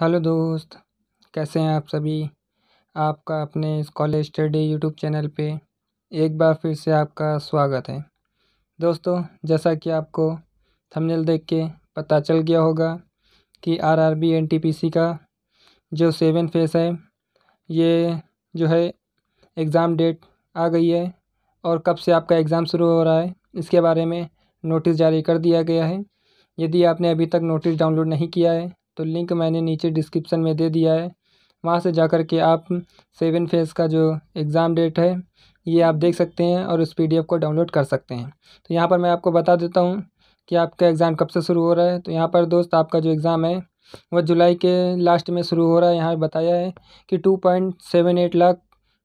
hello दोस्त कैसे हैं आप सभी आपका अपने कॉलेज स्टडी यूट्यूब चैनल पे एक बार फिर से आपका स्वागत है दोस्तों जैसा कि आपको थंबनेल देख के पता चल गया होगा कि आरआरबी एनटीपीसी का जो सेवन फेस है ये जो है एग्ज़ाम डेट आ गई है और कब से आपका एग्ज़ाम शुरू हो रहा है इसके बारे में नोटिस जारी कर दिया गया है यदि आपने अभी तक नोटिस डाउनलोड नहीं किया है तो लिंक मैंने नीचे डिस्क्रिप्सन में दे दिया है वहाँ से जा कर के आप सेवन फेज़ का जो एग्ज़ाम डेट है ये आप देख सकते हैं और उस पीडीएफ को डाउनलोड कर सकते हैं तो यहाँ पर मैं आपको बता देता हूँ कि आपका एग्ज़ाम कब से शुरू हो रहा है तो यहाँ पर दोस्त आपका जो एग्ज़ाम है वह जुलाई के लास्ट में शुरू हो रहा है यहाँ बताया है कि two point seven eight lakh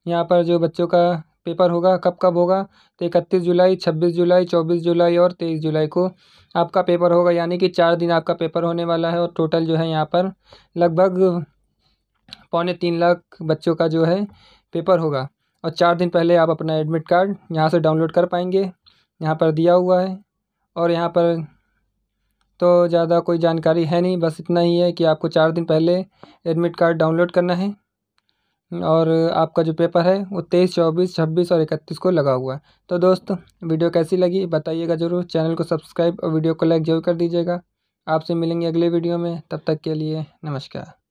यहाँ पर जो बच्चों का पेपर होगा कब कब होगा तो इकतीस जुलाई छब्बीस जुलाई चौबीस जुलाई और तेईस जुलाई को आपका पेपर होगा यानी कि चार दिन आपका पेपर होने वाला है और टोटल जो है यहाँ पर लगभग पौने तीन लाख बच्चों का जो है पेपर होगा और चार दिन पहले आप अपना एडमिट कार्ड यहाँ से डाउनलोड कर पाएंगे यहाँ पर दिया हुआ है और यहाँ पर तो ज़्यादा कोई जानकारी है नहीं बस इतना ही है कि आपको चार दिन पहले एडमिट कार्ड डाउनलोड करना है और आपका जो पेपर है वो तेईस चौबीस छब्बीस और इकतीस को लगा हुआ है तो दोस्त वीडियो कैसी लगी बताइएगा ज़रूर चैनल को सब्सक्राइब और वीडियो को लाइक जरूर कर दीजिएगा आपसे मिलेंगे अगले वीडियो में तब तक के लिए नमस्कार